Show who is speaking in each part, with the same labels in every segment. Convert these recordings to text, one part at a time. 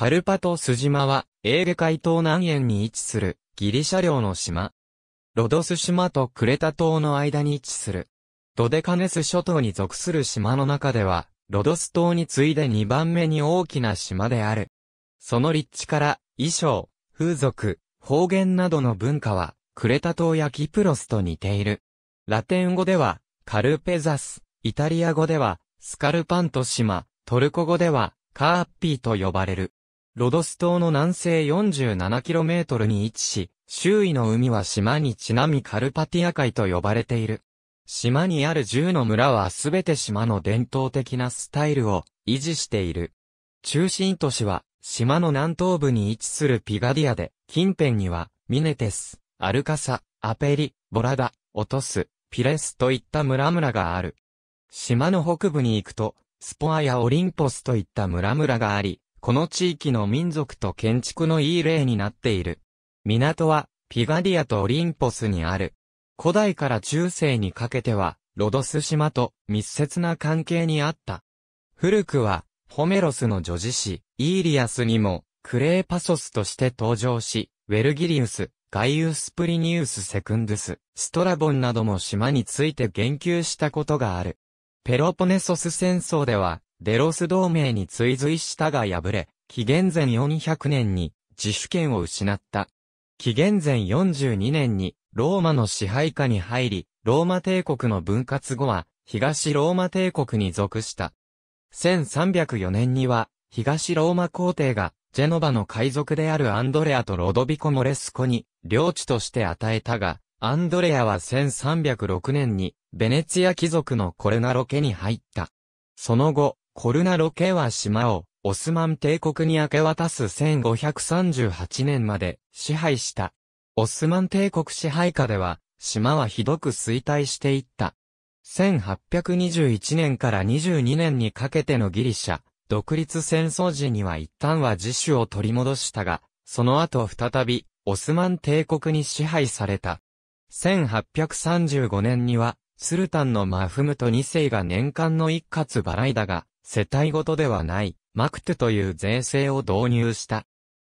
Speaker 1: カルパトス島は、エーゲ海東南縁に位置する、ギリシャ領の島。ロドス島とクレタ島の間に位置する。ドデカネス諸島に属する島の中では、ロドス島に次いで2番目に大きな島である。その立地から、衣装、風俗、方言などの文化は、クレタ島やキプロスと似ている。ラテン語では、カルペザス、イタリア語では、スカルパント島、トルコ語では、カーッピーと呼ばれる。ロドス島の南西 47km に位置し、周囲の海は島にちなみカルパティア海と呼ばれている。島にある10の村はすべて島の伝統的なスタイルを維持している。中心都市は島の南東部に位置するピガディアで、近辺にはミネテス、アルカサ、アペリ、ボラダ、オトス、ピレスといった村々がある。島の北部に行くと、スポアやオリンポスといった村々があり、この地域の民族と建築のいい例になっている。港は、ピガディアとオリンポスにある。古代から中世にかけては、ロドス島と密接な関係にあった。古くは、ホメロスの女子詩、イーリアスにも、クレーパソスとして登場し、ウェルギリウス、ガイウス・プリニウス・セクンドゥス、ストラボンなども島について言及したことがある。ペロポネソス戦争では、デロス同盟に追随したが敗れ、紀元前400年に自主権を失った。紀元前42年にローマの支配下に入り、ローマ帝国の分割後は東ローマ帝国に属した。1304年には東ローマ皇帝がジェノバの海賊であるアンドレアとロドビコ・モレスコに領地として与えたが、アンドレアは1306年にベネツィア貴族のコルナロ家に入った。その後、コルナロケは島をオスマン帝国に明け渡す1538年まで支配した。オスマン帝国支配下では、島はひどく衰退していった。1821年から22年にかけてのギリシャ、独立戦争時には一旦は自主を取り戻したが、その後再び、オスマン帝国に支配された。1835年には、スルタンのマフムト2世が年間の一括払いだが、世帯ごとではない、マクトゥという税制を導入した。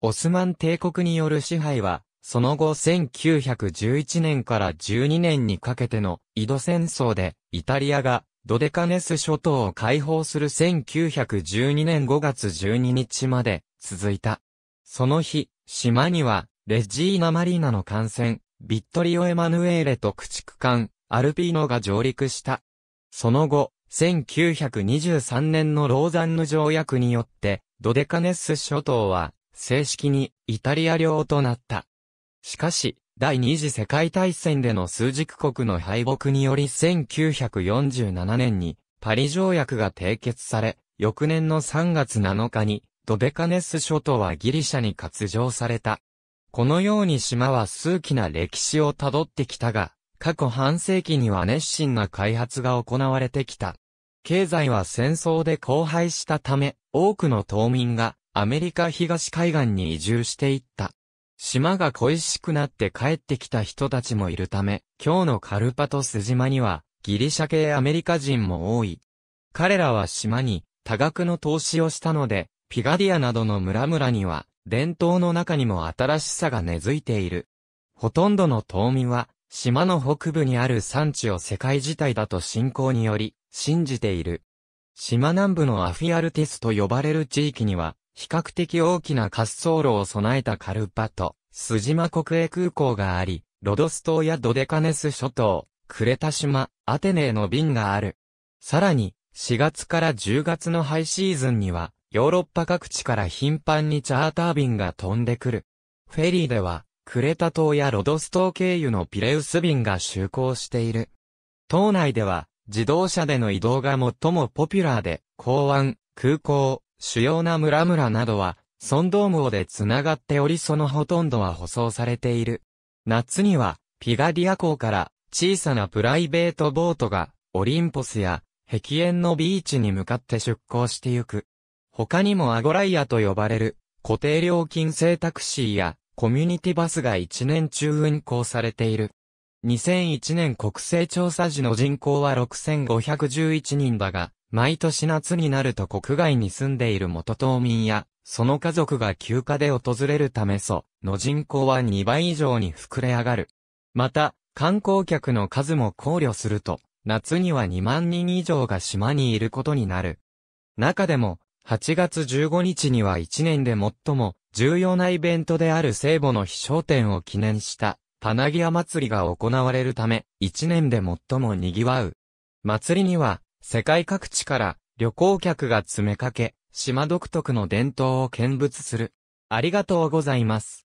Speaker 1: オスマン帝国による支配は、その後1911年から12年にかけての井戸戦争で、イタリアがドデカネス諸島を解放する1912年5月12日まで続いた。その日、島には、レジーナ・マリーナの艦船、ビットリオ・エマヌエーレと駆逐艦、アルピーノが上陸した。その後、1923年のローザンヌ条約によって、ドデカネス諸島は、正式にイタリア領となった。しかし、第二次世界大戦での数軸国の敗北により1947年にパリ条約が締結され、翌年の3月7日にドデカネス諸島はギリシャに割譲された。このように島は数奇な歴史をたどってきたが、過去半世紀には熱心な開発が行われてきた。経済は戦争で荒廃したため、多くの島民がアメリカ東海岸に移住していった。島が恋しくなって帰ってきた人たちもいるため、今日のカルパトス島にはギリシャ系アメリカ人も多い。彼らは島に多額の投資をしたので、ピガディアなどの村々には伝統の中にも新しさが根付いている。ほとんどの島民は島の北部にある産地を世界自体だと信仰により信じている。島南部のアフィアルティスと呼ばれる地域には、比較的大きな滑走路を備えたカルパト、スジマ国営空港があり、ロドス島やドデカネス諸島、クレタ島、アテネへの便がある。さらに、4月から10月のハイシーズンには、ヨーロッパ各地から頻繁にチャーター便が飛んでくる。フェリーでは、クレタ島やロドス島経由のピレウス便が就航している。島内では、自動車での移動が最もポピュラーで、港湾、空港、主要な村々などは、ソンドームで繋がっておりそのほとんどは舗装されている。夏には、ピガディア港から小さなプライベートボートが、オリンポスや、壁縁のビーチに向かって出港してゆく。他にもアゴライアと呼ばれる、固定料金制タクシーや、コミュニティバスが一年中運行されている。2001年国勢調査時の人口は6511人だが、毎年夏になると国外に住んでいる元島民や、その家族が休暇で訪れるためそ、の人口は2倍以上に膨れ上がる。また、観光客の数も考慮すると、夏には2万人以上が島にいることになる。中でも、8月15日には1年で最も重要なイベントである聖母の飛翔展を記念した花木屋祭りが行われるため、一年で最も賑わう。祭りには、世界各地から旅行客が詰めかけ、島独特の伝統を見物する。ありがとうございます。